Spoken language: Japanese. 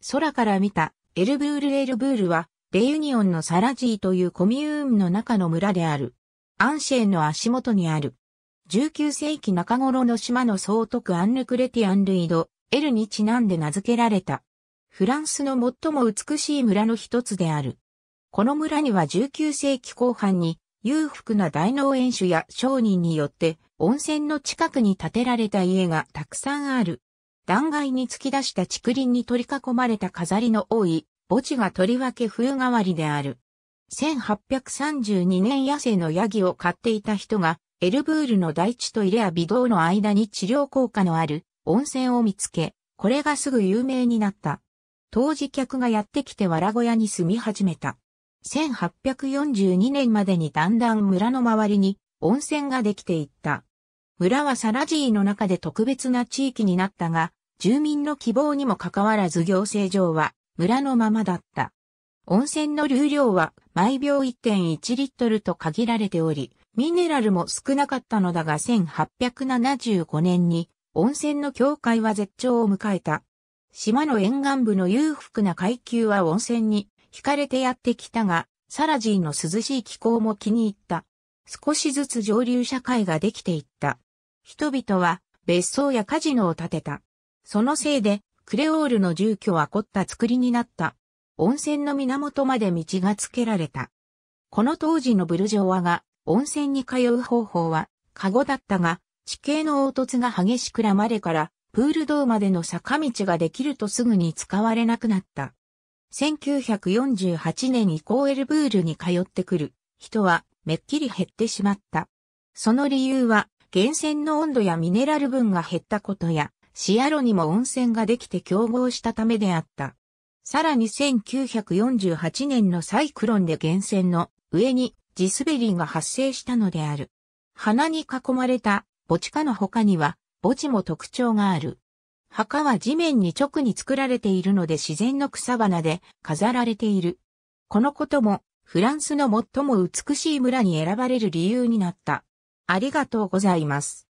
空から見たエルブール・エルブールは、レユニオンのサラジーというコミューンの中の村である。アンシェンの足元にある。19世紀中頃の島の総督アンヌクレティアン・ルイド、エルにちなんで名付けられた。フランスの最も美しい村の一つである。この村には19世紀後半に裕福な大農園主や商人によって温泉の近くに建てられた家がたくさんある。断崖に突き出した竹林に取り囲まれた飾りの多い墓地がとりわけ冬代わりである。1832年野生のヤギを飼っていた人が、エルブールの大地とイレア微動の間に治療効果のある温泉を見つけ、これがすぐ有名になった。当時客がやってきて藁小屋に住み始めた。1842年までにだんだん村の周りに温泉ができていった。村はサラジーの中で特別な地域になったが、住民の希望にもかかわらず行政上は村のままだった。温泉の流量は毎秒1.1リットルと限られており、ミネラルも少なかったのだが1875年に温泉の境界は絶頂を迎えた。島の沿岸部の裕福な階級は温泉に惹かれてやってきたが、サラジーの涼しい気候も気に入った。少しずつ上流社会ができていった。人々は別荘やカジノを建てた。そのせいで、クレオールの住居は凝った作りになった。温泉の源まで道がつけられた。この当時のブルジョワが温泉に通う方法は、カゴだったが、地形の凹凸が激しくらまれから、プール道までの坂道ができるとすぐに使われなくなった。1948年以降エルブールに通ってくる人はめっきり減ってしまった。その理由は、源泉の温度やミネラル分が減ったことや、シアロにも温泉ができて競合したためであった。さらに1948年のサイクロンで源泉の上に地滑りが発生したのである。花に囲まれた墓地下の他には墓地も特徴がある。墓は地面に直に作られているので自然の草花で飾られている。このこともフランスの最も美しい村に選ばれる理由になった。ありがとうございます。